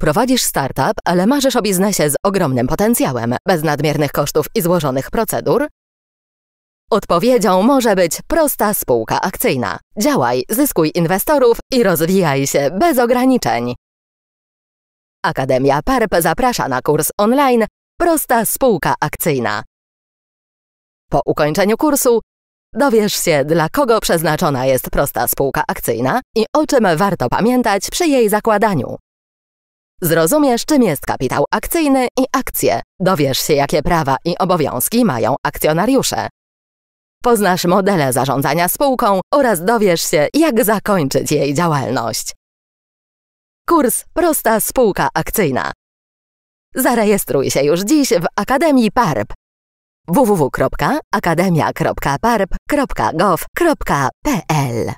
Prowadzisz startup, ale marzysz o biznesie z ogromnym potencjałem, bez nadmiernych kosztów i złożonych procedur? Odpowiedzią może być prosta spółka akcyjna. Działaj, zyskuj inwestorów i rozwijaj się bez ograniczeń. Akademia PARP zaprasza na kurs online Prosta spółka akcyjna. Po ukończeniu kursu dowiesz się, dla kogo przeznaczona jest prosta spółka akcyjna i o czym warto pamiętać przy jej zakładaniu. Zrozumiesz, czym jest kapitał akcyjny i akcje. Dowiesz się, jakie prawa i obowiązki mają akcjonariusze. Poznasz modele zarządzania spółką oraz dowiesz się, jak zakończyć jej działalność. Kurs Prosta Spółka Akcyjna. Zarejestruj się już dziś w Akademii PARP www.akademia.parp.gov.pl